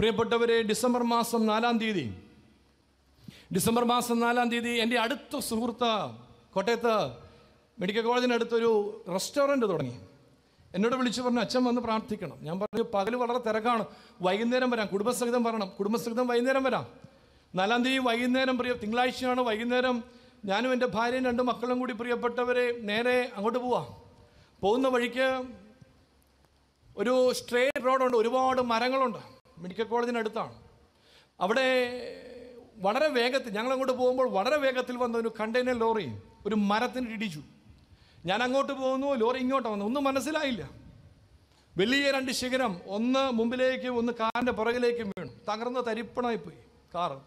പ്രിയപ്പെട്ടവരെ ഡിസംബർ മാസം നാലാം തീയതി ഡിസംബർ മാസം നാലാം തീയതി എൻ്റെ അടുത്ത സുഹൃത്ത് കോട്ടയത്ത് മെഡിക്കൽ കോളേജിനടുത്തൊരു റെസ്റ്റോറൻറ്റ് തുടങ്ങി എന്നോട് വിളിച്ചു പറഞ്ഞു അച്ഛൻ വന്ന് പ്രാർത്ഥിക്കണം ഞാൻ പറഞ്ഞു പകൽ വളരെ തിരക്കാണ് വൈകുന്നേരം വരാം കുടുംബസഹിതം വരണം കുടുംബസഹിതം വൈകുന്നേരം വരാം നാലാം തീയതി വൈകുന്നേരം പ്രിയ തിങ്കളാഴ്ചയാണ് വൈകുന്നേരം ഞാനും എൻ്റെ ഭാര്യയും രണ്ട് മക്കളും കൂടി പ്രിയപ്പെട്ടവരെ നേരെ അങ്ങോട്ട് പോവാം പോകുന്ന വഴിക്ക് ഒരു സ്ട്രേറ്റ് റോഡുണ്ട് ഒരുപാട് മരങ്ങളുണ്ട് മെഡിക്കൽ കോളേജിനടുത്താണ് അവിടെ വളരെ വേഗത്തിൽ ഞങ്ങൾ അങ്ങോട്ട് പോകുമ്പോൾ വളരെ വേഗത്തിൽ വന്ന ഒരു കണ്ടെയ്നർ ലോറി ഒരു മരത്തിന് ഇടിച്ചു ഞാൻ അങ്ങോട്ട് പോകുന്നു ലോറി ഇങ്ങോട്ട് വന്നു ഒന്നും മനസ്സിലായില്ല വലിയ രണ്ട് ശിഖരം ഒന്ന് മുമ്പിലേക്കും ഒന്ന് കാറിൻ്റെ പുറകിലേക്കും വീണു തകർന്ന് തരിപ്പണമായിപ്പോയി കാറ്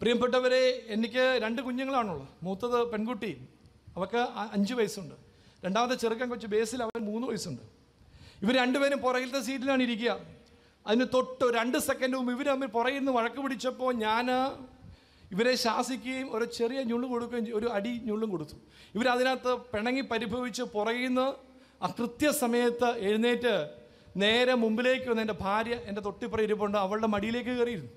പ്രിയപ്പെട്ടവരെ എനിക്ക് രണ്ട് കുഞ്ഞുങ്ങളാണുള്ളത് മൂത്തത് പെൺകുട്ടി അവൾക്ക് അഞ്ച് വയസ്സുണ്ട് രണ്ടാമത്തെ ചെറുക്കൻ കൊച്ചു ബേസിൽ അവൻ മൂന്ന് വയസ്സുണ്ട് ഇവർ രണ്ടുപേരും പുറകിലത്തെ സീറ്റിലാണ് ഇരിക്കുക അതിന് തൊട്ട് രണ്ട് സെക്കൻഡ് മുമ്പ് ഇവർ തമ്മിൽ പുറകിൽ നിന്ന് വഴക്ക് പിടിച്ചപ്പോൾ ഞാൻ ഇവരെ ശാസിക്കുകയും ഒരു ചെറിയ ഞുള്ളു കൊടുക്കുകയും ഒരു അടി ഞുള്ളും കൊടുത്തു ഇവരതിനകത്ത് പിണങ്ങി പരിഭവിച്ച് പുറകിൽ നിന്ന് ആ കൃത്യസമയത്ത് എഴുന്നേറ്റ് നേരെ മുമ്പിലേക്ക് വന്ന് എൻ്റെ ഭാര്യ എൻ്റെ തൊട്ടിപ്പുറം ഇരിപ്പുണ്ട് അവളുടെ മടിയിലേക്ക് കയറിയിരുന്നു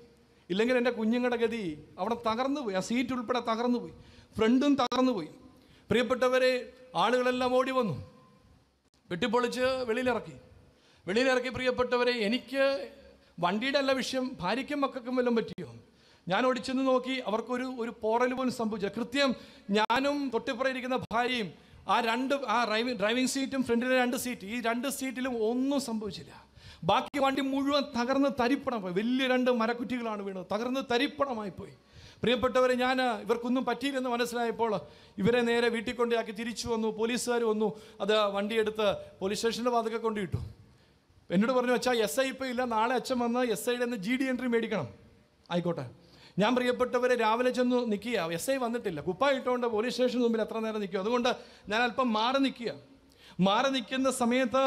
ഇല്ലെങ്കിൽ എൻ്റെ കുഞ്ഞുങ്ങളുടെ ഗതി അവിടെ തകർന്നു പോയി ആ സീറ്റ് ഉൾപ്പെടെ തകർന്നു പോയി ഫ്രണ്ടും തകർന്നു പോയി പ്രിയപ്പെട്ടവരെ ആളുകളെല്ലാം ഓടി വന്നു വെട്ടിപ്പൊളിച്ച് വെളിയിലിറക്കി വെളിയിലിറക്കി പ്രിയപ്പെട്ടവരെ എനിക്ക് വണ്ടിയുടെ അല്ല വിഷയം ഭാര്യയ്ക്കും മക്കൾക്കും വല്ലതും പറ്റിയോ ഞാൻ ഓടിച്ചെന്ന് നോക്കി അവർക്കൊരു ഒരു പോറൽ പോലും സംഭവിച്ചു കൃത്യം ഞാനും തൊട്ടിപ്പുറയിരിക്കുന്ന ഭാര്യയും ആ രണ്ട് ആ ഡ്രൈവിംഗ് ഡ്രൈവിംഗ് സീറ്റും ഫ്രണ്ടിലെ രണ്ട് സീറ്റ് ഈ രണ്ട് സീറ്റിലും ഒന്നും സംഭവിച്ചില്ല ബാക്കി വണ്ടി മുഴുവൻ തകർന്ന് തരിപ്പണം പോയി വലിയ രണ്ട് മരക്കുറ്റികളാണ് വീണത് തകർന്ന് തരിപ്പണമായി പോയി പ്രിയപ്പെട്ടവരെ ഞാൻ ഇവർക്കൊന്നും പറ്റിയില്ലെന്ന് മനസ്സിലായപ്പോൾ ഇവരെ നേരെ വീട്ടിൽ കൊണ്ടാക്കി തിരിച്ചു വന്നു പോലീസുകാർ വന്നു അത് വണ്ടിയെടുത്ത് പോലീസ് സ്റ്റേഷൻ്റെ വാതിക്കെ കൊണ്ടിട്ടു എന്നോട് പറഞ്ഞു വെച്ചാൽ എസ് ഐ ഇപ്പോൾ ഇല്ല നാളെ അച്ഛൻ വന്ന് എസ് ഐയുടെ നിന്ന് ജി ഡി എൻട്രി മേടിക്കണം ആയിക്കോട്ടെ ഞാൻ പ്രിയപ്പെട്ടവരെ രാവിലെ ചെന്ന് നിൽക്കുക എസ് ഐ വന്നിട്ടില്ല കുപ്പായി ഇട്ടുകൊണ്ട് പോലീസ് സ്റ്റേഷന് മുമ്പിൽ എത്ര നേരം നിൽക്കും അതുകൊണ്ട് ഞാൻ അല്പം മാറി നിൽക്കുക മാറി നിൽക്കുന്ന സമയത്ത്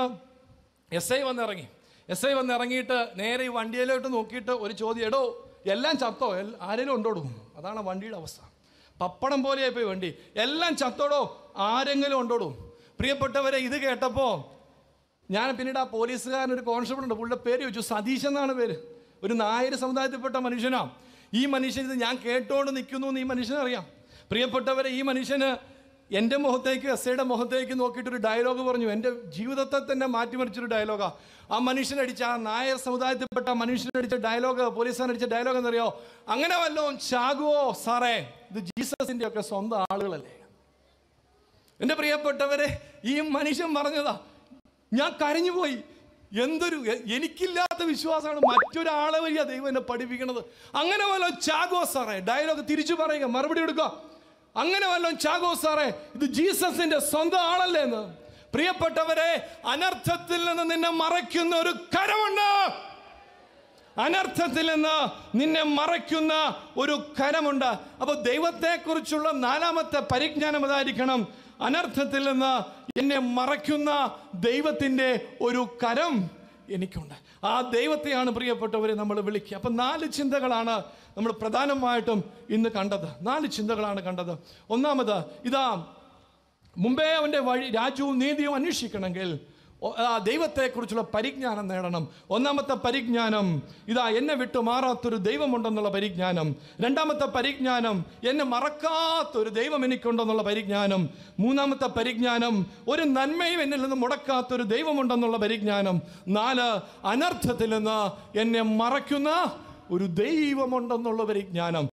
എസ് ഐ വന്നിറങ്ങി എസ് ഐ വന്നിറങ്ങിയിട്ട് നേരെ ഈ വണ്ടിയിലോട്ട് നോക്കിയിട്ട് ഒരു ചോദ്യം എടോ എല്ലാം ചത്തോ ആരെങ്കിലും ഉണ്ടോടും അതാണ് വണ്ടിയുടെ അവസ്ഥ പപ്പടം പോലെയായി പോയി വണ്ടി എല്ലാം ചത്തോടോ ആരെങ്കിലും ഉണ്ടോടും പ്രിയപ്പെട്ടവരെ ഇത് കേട്ടപ്പോൾ ഞാൻ പിന്നീട് ആ പോലീസുകാരൻ ഒരു കോൺസ്റ്റബിൾ ഉണ്ട് പുള്ളിയുടെ പേര് ചോദിച്ചു സതീശ് എന്നാണ് പേര് ഒരു നായർ സമുദായത്തിൽപ്പെട്ട മനുഷ്യനാ ഈ മനുഷ്യൻ ഇത് ഞാൻ കേട്ടോണ്ട് നിൽക്കുന്നു എന്ന് ഈ മനുഷ്യനറിയാം പ്രിയപ്പെട്ടവരെ ഈ മനുഷ്യന് എൻ്റെ മുഖത്തേക്ക് എസ്ഐയുടെ മുഖത്തേക്ക് നോക്കിയിട്ടൊരു ഡയലോഗ് പറഞ്ഞു എൻ്റെ ജീവിതത്തെ തന്നെ മാറ്റിമറിച്ചൊരു ഡയലോഗാണ് ആ മനുഷ്യനടിച്ച ആ നായർ സമുദായത്തിൽപ്പെട്ട മനുഷ്യനടിച്ച ഡയലോഗ് പോലീസുകാരടിച്ച ഡയലോഗ് എന്നറിയോ അങ്ങനെ വല്ലതും ചാകുവോ സാറേ ഇത് ജീസസിൻ്റെ ഒക്കെ സ്വന്തം ആളുകളല്ലേ എൻ്റെ പ്രിയപ്പെട്ടവരെ ഈ മനുഷ്യൻ പറഞ്ഞതാ ഞാൻ കരഞ്ഞുപോയി എന്തൊരു എനിക്കില്ലാത്ത വിശ്വാസമാണ് മറ്റൊരാളെ വഴിയാ ദൈവം എന്നെ പഠിപ്പിക്കണത് അങ്ങനെ വല്ല ചാഗോ സാറേ ഡയലോഗ് തിരിച്ചു പറയുക മറുപടി എടുക്കുക അങ്ങനെ വല്ല ചാഗോ സാറേ ഇത് ജീസസിന്റെ സ്വന്തം ആളല്ലേ എന്ന് പ്രിയപ്പെട്ടവരെ അനർത്ഥത്തിൽ നിന്ന് നിന്നെ മറയ്ക്കുന്ന ഒരു കരമുണ്ട് അനർത്ഥത്തിൽ നിന്ന് നിന്നെ മറയ്ക്കുന്ന ഒരു കരമുണ്ട് അപ്പോൾ ദൈവത്തെക്കുറിച്ചുള്ള നാലാമത്തെ പരിജ്ഞാനം അതായിരിക്കണം അനർത്ഥത്തിൽ നിന്ന് എന്നെ മറയ്ക്കുന്ന ദൈവത്തിൻ്റെ ഒരു കരം എനിക്കുണ്ട് ആ ദൈവത്തെയാണ് പ്രിയപ്പെട്ടവരെ നമ്മൾ വിളിക്കുക അപ്പം നാല് ചിന്തകളാണ് നമ്മൾ പ്രധാനമായിട്ടും ഇന്ന് കണ്ടത് നാല് ചിന്തകളാണ് കണ്ടത് ഒന്നാമത് ഇതാ മുമ്പേ അവൻ്റെ വഴി രാജ്യവും നീതിയും അന്വേഷിക്കണമെങ്കിൽ ആ ദൈവത്തെക്കുറിച്ചുള്ള പരിജ്ഞാനം നേടണം ഒന്നാമത്തെ പരിജ്ഞാനം ഇതാ എന്നെ വിട്ടു മാറാത്തൊരു ദൈവമുണ്ടെന്നുള്ള പരിജ്ഞാനം രണ്ടാമത്തെ പരിജ്ഞാനം എന്നെ മറക്കാത്തൊരു ദൈവം എനിക്കുണ്ടെന്നുള്ള പരിജ്ഞാനം മൂന്നാമത്തെ പരിജ്ഞാനം ഒരു നന്മയും എന്നിൽ നിന്ന് മുടക്കാത്തൊരു ദൈവമുണ്ടെന്നുള്ള പരിജ്ഞാനം നാല് അനർത്ഥത്തിൽ നിന്ന് എന്നെ മറയ്ക്കുന്ന ഒരു ദൈവമുണ്ടെന്നുള്ള പരിജ്ഞാനം